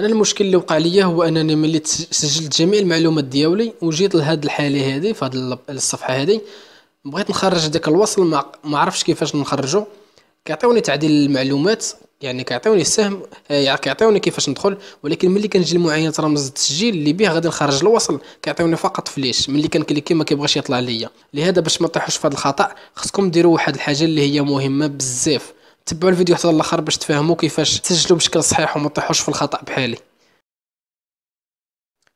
انا المشكل اللي وقع ليا هو انني ملي سجلت جميع المعلومات ديالي وجيت لهاد الحاله هذه في هاد الصفحه هذه بغيت نخرج داك الوصل ما عرفتش كيفاش نخرجو كيعطيوني تعديل المعلومات يعني كيعطيوني السهم آه، يعني كيعطيوني كيفاش ندخل ولكن ملي كنجي لمعاينه رمز التسجيل اللي به غادي نخرج الوصل كيعطيوني فقط فليش ملي كنكليكي ما كيبغيش يطلع ليا لهذا باش ما تطيحوش في هذا الخطا خصكم ديروا واحد الحاجه اللي هي مهمه بزاف تبعوا الفيديو حتى الاخر باش تفهموا كيفاش تسجلوا بشكل صحيح وما تطيحوش في الخطا بحالي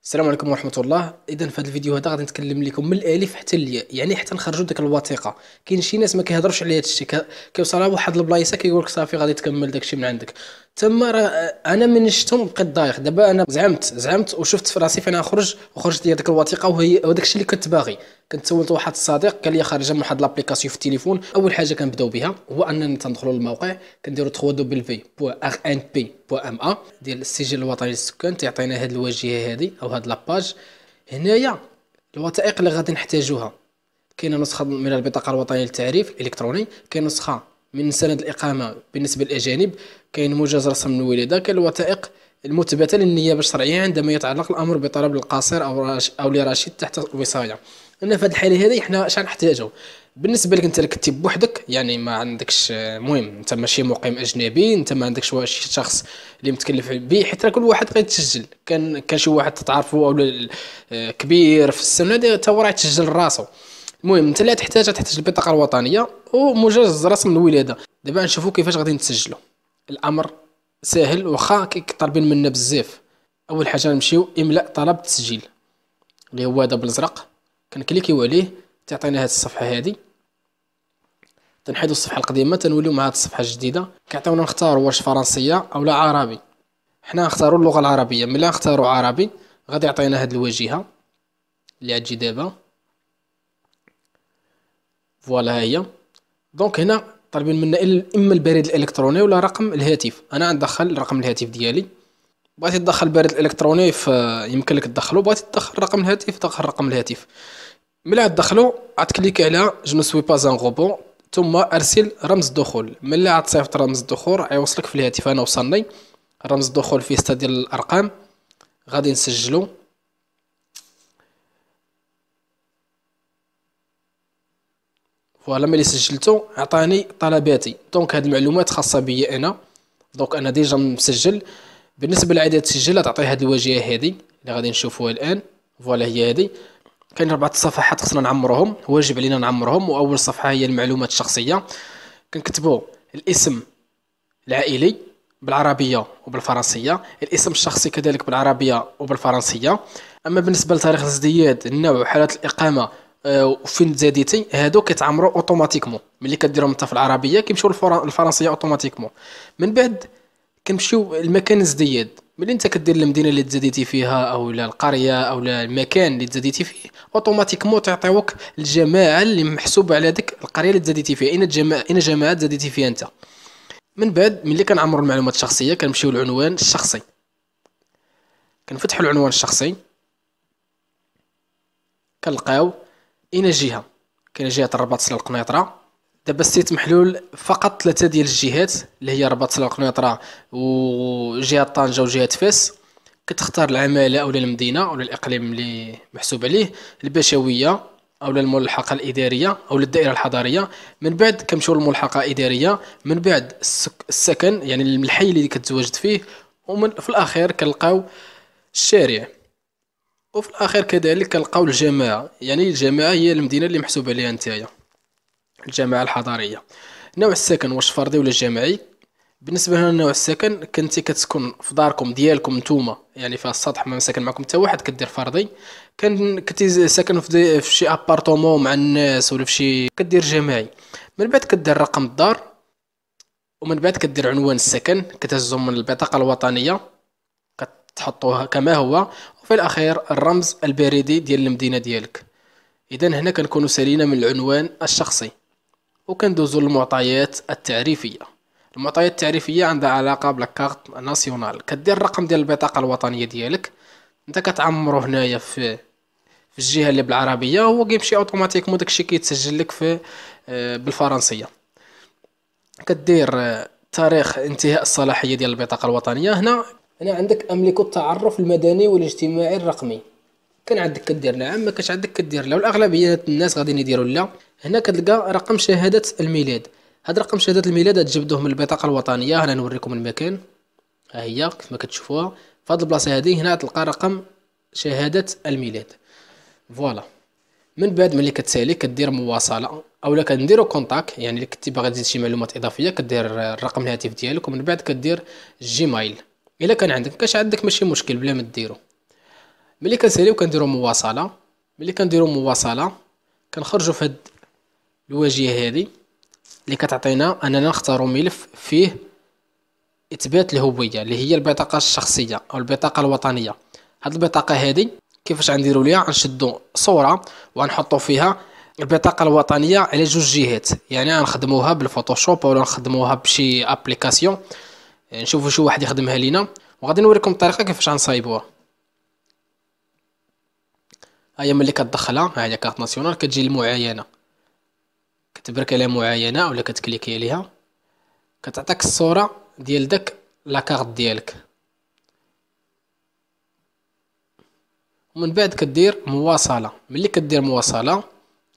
السلام عليكم ورحمه الله اذا في هذا الفيديو هذا غادي نتكلم لكم من الالف حتى الياء يعني حتى نخرجوا ديك الوثيقه كاين شي ناس ما كيهضروش على هذا الشيء كيوصلها واحد البلايصه كيقول لك صافي غادي تكمل داك الشيء من عندك تما راه انا من شفتهم بقيت ضايق دابا انا زعمت زعمت وشفت في راسي فين اخرج وخرجت لي ديك الوثيقه وهي وداك الشيء اللي كنت باغي كنت سولت واحد الصديق قال لي خارجه من واحد لابليكاسيون في التليفون اول حاجه كنبداو بها هو اننا تندخلوا للموقع كنديروا 3 دوبل في بو ار ان بي بو ام ا ديال السجل الوطني للسكان تيعطينا هاد الواجهه هادي او هاد لاباج هنايا الوثائق اللي غادي نحتاجوها كاينه نسخه من البطاقه الوطنيه للتعريف الالكتروني كاينه نسخه من سند الإقامة بالنسبة للأجانب كاين موجز رسم الولادة كالوثائق المثبتة للنيابة الشرعية عندما يتعلق الأمر بطلب القاصر أو راش أو لرشيد تحت الوصاية أنا في هذه الحالة هذه حنا شحال نحتاجو بالنسبة لك أنت اللي بوحدك يعني ما عندكش المهم أنت ماشي مقيم أجنبي أنت ما عندكش شي شخص اللي متكلف به حيت كل واحد غيتسجل كان كان شي واحد تتعرفو أو آه، كبير في السن هذا تا هو راه تسجل راسو المهم انت اللي تحتاج تحتاج البطاقه الوطنيه ومجرد رسم الولاده دابا نشوفوا كيفاش غادي نسجلوا الامر ساهل واخا طالبين منا بزاف اول حاجه نمشيو املاء طلب تسجيل اللي هو هذا بالزرق كنكليكيو عليه تعطينا هاد الصفحه هادي تنحيدو الصفحه القديمه تنوليو مع هاد الصفحه الجديده كيعطيونا نختار واش فرنسيه اولا عربي حنا نختاروا اللغه العربيه ملي نختارو عربي غادي يعطينا هاد الواجهه اللي غتجي دابا فوالا هي دونك هنا طالبين منا اما البريد الالكتروني ولا رقم الهاتف انا غندخل رقم الهاتف ديالي بغيتي تدخل البريد الالكتروني يمكن لك تدخلو بغيتي تدخل رقم الهاتف دخل رقم الهاتف ملي غتدخلو غتكليك على جو نو سوي با ان روبو ثم ارسل رمز الدخول ملي غتصيفط رمز الدخول غيوصلك في الهاتف انا وصلني رمز الدخول فيه سته ديال الارقام غادي نسجلو فوالا ملي سجلته عطاني طلباتي دونك هاد المعلومات خاصه بيا انا دونك انا ديجا مسجل بالنسبه لعدد التسجيل تعطي هاد الواجهه هادي اللي غادي نشوفوها الان فوالا هي هادي كاين ربعة الصفحات خصنا نعمرهم واجب علينا نعمرهم واول صفحه هي المعلومات الشخصيه كنكتبوا الاسم العائلي بالعربيه وبالفرنسيه الاسم الشخصي كذلك بالعربيه وبالفرنسيه اما بالنسبه لتاريخ الازدياد النوع حاله الاقامه وفين آه، تزاديتي هادو كيتعمروا اوتوماتيكمون ملي كديرهم انت في العربيه كيمشيو الفرنسيه اوتوماتيكمون من بعد كنمشيو المكان الزياد ملي انت كدير المدينه اللي تزاديتي فيها او لا القريه او لا المكان اللي تزاديتي فيه اوتوماتيكمون تعطيوك الجماعه اللي محسوبه على ديك القريه اللي تزاديتي فيها اين جماعه اين جماعه تزاديتي فيها انت من بعد ملي كنعمروا المعلومات الشخصيه كنمشيو للعنوان الشخصي كنفتحوا العنوان الشخصي كنلقاو اين جهه كاين جهه الرباط سلا القنيطره دابا السيت محلول فقط ثلاثه ديال الجهات اللي هي رباط سلا القنيطره وجهه طنجه وجهه فاس كتختار العماله اولا المدينه اولا الاقليم اللي محسوب عليه البشويه اولا الملحقه الاداريه اولا الدائره الحضاريه من بعد كنمشيو للملحقه الاداريه من بعد السكن يعني الحي اللي كتزوجت فيه ومن في الاخير كنلقاو الشارع وفي الاخير كذلك كنلقاو الجماعه يعني الجماعه هي المدينه اللي محسوب عليها نتايا الجماعه الحضاريه نوع السكن واش فردي ولا جماعي بالنسبه لنا نوع السكن كنتي كتسكن في داركم ديالكم نتوما يعني في السطح ما ساكن معكم حتى واحد كدير فردي كان كنتي ساكن في, في شي ابارطومون مع الناس ولا في شي كدير جماعي من بعد كدير رقم الدار ومن بعد كدير عنوان السكن كتهزو من البطاقه الوطنيه تحطوها كما هو وفي الاخير الرمز البريدي ديال المدينه ديالك اذا هنا كنكونوا سالينا من العنوان الشخصي وكندوزوا للمعطيات التعريفيه المعطيات التعريفيه عندها علاقه بالكارت ناسيونال كدير الرقم ديال البطاقه الوطنيه ديالك انت كتعمرو هنايا في في الجهه اللي بالعربيه هو كيمشي اوتوماتيكمون داكشي كيتسجل لك في آه، بالفرنسيه كدير آه، تاريخ انتهاء الصلاحيه ديال البطاقه الوطنيه هنا هنا عندك املك التعرف المدني والاجتماعي الرقمي كان عندك كدير لا نعم، ما كانش عندك كدير لا والاغلبيه الناس غاديين يديروا لا هنا كتلقى رقم شهاده الميلاد هاد رقم شهاده الميلاد تجبدوه من البطاقه الوطنيه هنا نوريكم المكان ها هي كيف ما كتشوفوها فهاد البلاصه هذه هنا تلقى رقم شهاده الميلاد فوالا من بعد ملي كتسالي كدير مواصله اولا كنديرو كونتاك يعني اللي كنتي باغي تزيد شي معلومات اضافيه كدير الرقم الهاتف ديالك ومن بعد كدير جيمايل الا كان عندك كاش عندك ماشي مشكل بلا ما ديرو ملي كنساليو كنديرو مواصله ملي كنديرو مواصله كنخرجو في هاد الواجهه هادي اللي كتعطينا اننا نختارو ملف فيه اثبات الهويه اللي هي البطاقه الشخصيه او البطاقه الوطنيه هاد البطاقه هادي كيفاش غنديرو ليها غنشدو صوره وغنحطو فيها البطاقه الوطنيه على جوج جهات يعني غنخدموها بالفوتوشوب ولا نخدموها بشي ابليكاسيون نشوفوا شو واحد يخدمها لينا وغادي نوريكم الطريقه كيفاش غنصايبوها ها هي ملي كتدخلها ها هي كارت ناسيونال كتجي المعاينه كتبرك على معاينه ولا كتكليكي عليها كتعطيك الصوره ديال داك لاكارت ديالك ومن بعد كدير مواصله ملي كدير مواصله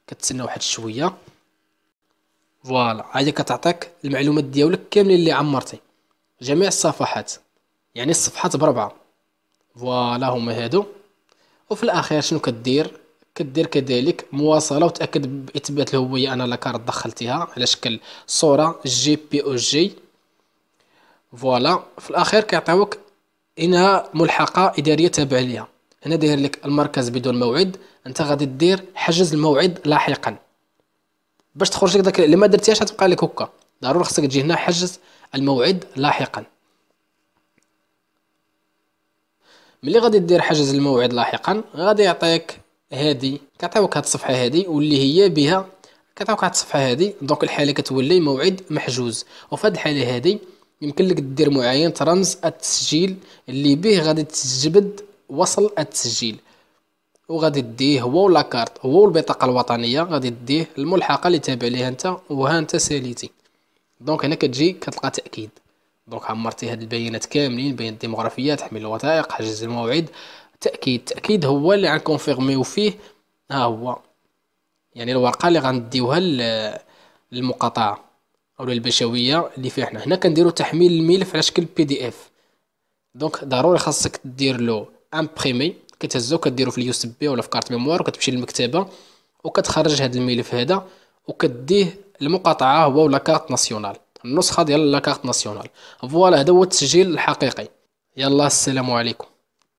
كتسنى واحد شويه فوالا هادي كتعطيك المعلومات ديالك كاملين اللي عمرتي جميع الصفحات يعني الصفحات بربعة فوالا هما هادو وفي الاخير شنو كدير كدير كذلك مواصله وتاكد باثبات الهويه انا لاكارت دخلتها على شكل صوره جي بي او جي فوالا في الاخير كيعطيوك انها ملحقه اداريه تابعه ليها هنا داير لك المركز بدون موعد انت غادي دير حجز الموعد لاحقا باش تخرج لك داك اللي ما درتيهاش غتبقى لك هكا ضروري خصك تجي هنا حجز الموعد لاحقا ملي غادي دير حجز الموعد لاحقا غادي يعطيك هادي كتعطيوك هاد الصفحه هادي واللي هي بها كتعطيوك هاد الصفحه هادي دونك الحاله كتولي موعد محجوز وفي هاد الحاله هادي يمكن لك دير معاينه رمز التسجيل اللي به غادي تجبد وصل التسجيل وغادي ديه هو لاكارت هو البطاقه الوطنيه غادي ديه الملحقه اللي تابع ليها انت وها انت ساليتي دونك هنا كتجي كتلقى تاكيد دونك عمرتي هاد البيانات كاملين بين الديموغرافيه تحميل الوثائق حجز الموعد تاكيد تاكيد هو اللي غنكونفيرميو فيه ها هو يعني الورقه اللي غنديوها للمقاطعه او للبشويه اللي فيها حنا هنا كنديرو تحميل الملف على شكل بي دي اف دونك ضروري خاصك دير له امبريمي كتهزو كديرو في اليوسبي ولا في كارت ميموار وكتمشي للمكتبه وكتخرج هاد الملف هذا وكديه المقاطعه هو لاكارت ناسيونال النسخه ديال لاكارت ناسيونال فوالا هذا هو التسجيل الحقيقي يلا السلام عليكم